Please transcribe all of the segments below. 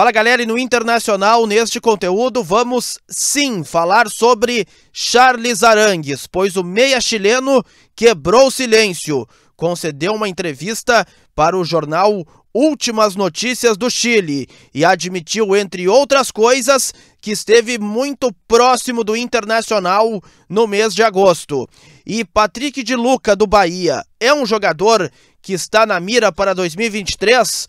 Fala galera, e no Internacional, neste conteúdo, vamos sim falar sobre Charles Arangues, pois o meia chileno quebrou o silêncio, concedeu uma entrevista para o jornal Últimas Notícias do Chile e admitiu, entre outras coisas, que esteve muito próximo do Internacional no mês de agosto. E Patrick de Luca, do Bahia, é um jogador que está na mira para 2023?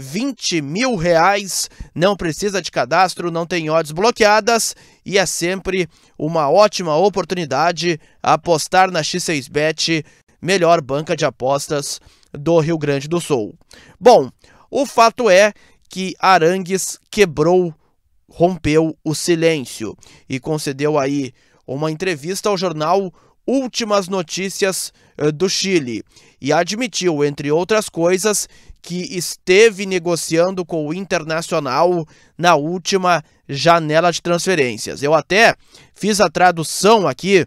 20 mil reais, não precisa de cadastro, não tem odds bloqueadas e é sempre uma ótima oportunidade apostar na X6Bet, melhor banca de apostas do Rio Grande do Sul. Bom, o fato é que Arangues quebrou, rompeu o silêncio e concedeu aí uma entrevista ao jornal últimas notícias eh, do Chile e admitiu, entre outras coisas, que esteve negociando com o Internacional na última janela de transferências. Eu até fiz a tradução aqui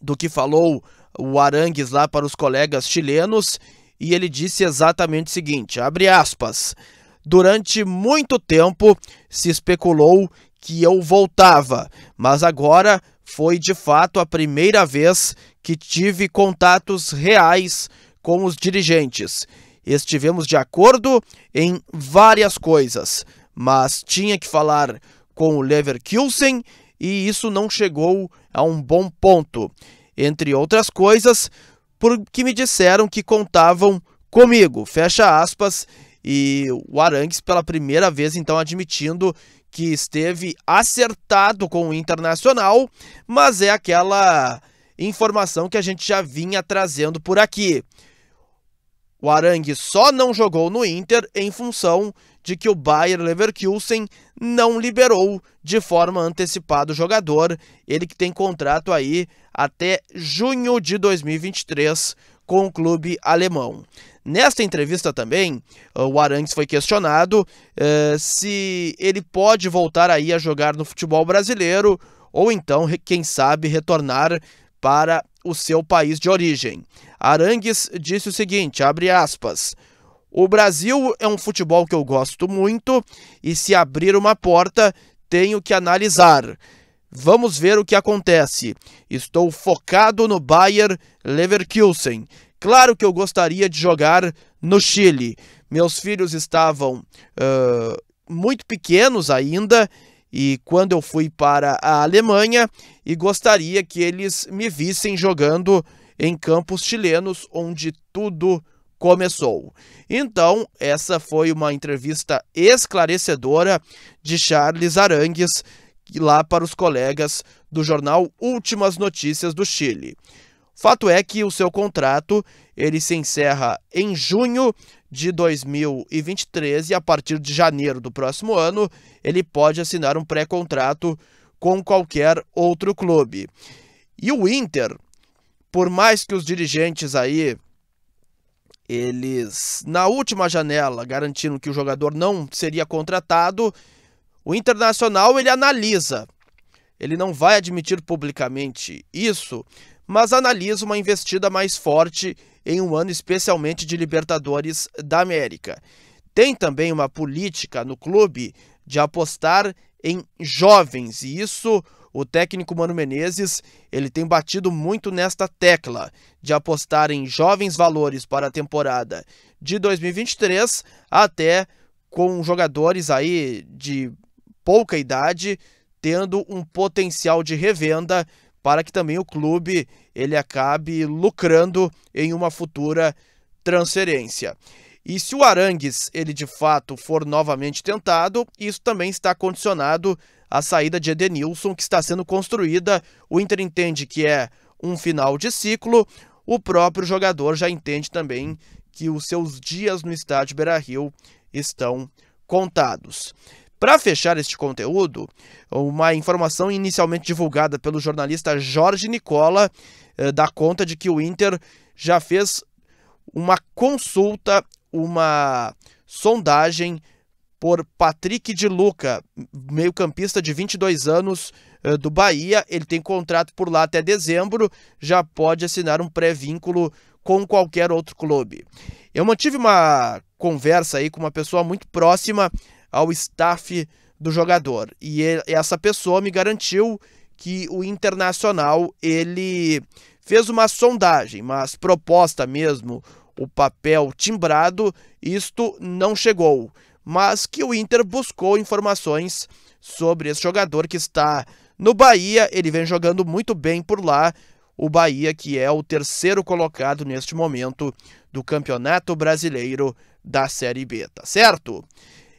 do que falou o Arangues lá para os colegas chilenos e ele disse exatamente o seguinte: abre aspas. Durante muito tempo se especulou que eu voltava, mas agora foi de fato a primeira vez que tive contatos reais com os dirigentes. Estivemos de acordo em várias coisas, mas tinha que falar com o Leverkusen e isso não chegou a um bom ponto. Entre outras coisas, porque me disseram que contavam comigo, fecha aspas, e o Arangues pela primeira vez então admitindo que esteve acertado com o Internacional, mas é aquela informação que a gente já vinha trazendo por aqui. O Arangues só não jogou no Inter em função de que o Bayer Leverkusen não liberou de forma antecipada o jogador, ele que tem contrato aí até junho de 2023 com o clube alemão. Nesta entrevista também, ah, o Arangues foi questionado uh, se ele pode voltar aí a jogar no futebol brasileiro ou então, quem sabe, retornar para o seu país de origem. Arangues disse o seguinte, abre aspas, o Brasil é um futebol que eu gosto muito e se abrir uma porta, tenho que analisar. Vamos ver o que acontece. Estou focado no Bayer Leverkusen, Claro que eu gostaria de jogar no Chile. Meus filhos estavam uh, muito pequenos ainda e quando eu fui para a Alemanha e gostaria que eles me vissem jogando em campos chilenos onde tudo começou. Então, essa foi uma entrevista esclarecedora de Charles Arangues lá para os colegas do jornal Últimas Notícias do Chile. Fato é que o seu contrato ele se encerra em junho de 2023 e a partir de janeiro do próximo ano ele pode assinar um pré-contrato com qualquer outro clube. E o Inter, por mais que os dirigentes aí eles na última janela garantiram que o jogador não seria contratado, o Internacional ele analisa. Ele não vai admitir publicamente isso, mas analisa uma investida mais forte em um ano especialmente de Libertadores da América. Tem também uma política no clube de apostar em jovens e isso o técnico Mano Menezes, ele tem batido muito nesta tecla de apostar em jovens valores para a temporada de 2023, até com jogadores aí de pouca idade tendo um potencial de revenda para que também o clube ele acabe lucrando em uma futura transferência. E se o Arangues ele de fato for novamente tentado, isso também está condicionado à saída de Edenilson, que está sendo construída. O Inter entende que é um final de ciclo. O próprio jogador já entende também que os seus dias no estádio Beira-Rio estão contados. Para fechar este conteúdo, uma informação inicialmente divulgada pelo jornalista Jorge Nicola eh, dá conta de que o Inter já fez uma consulta, uma sondagem por Patrick de Luca, meio-campista de 22 anos eh, do Bahia. Ele tem contrato por lá até dezembro, já pode assinar um pré-vínculo com qualquer outro clube. Eu mantive uma conversa aí com uma pessoa muito próxima ao staff do jogador. E essa pessoa me garantiu que o Internacional ele fez uma sondagem, mas proposta mesmo, o papel timbrado, isto não chegou. Mas que o Inter buscou informações sobre esse jogador que está no Bahia, ele vem jogando muito bem por lá. O Bahia, que é o terceiro colocado neste momento do Campeonato Brasileiro da Série B, tá certo?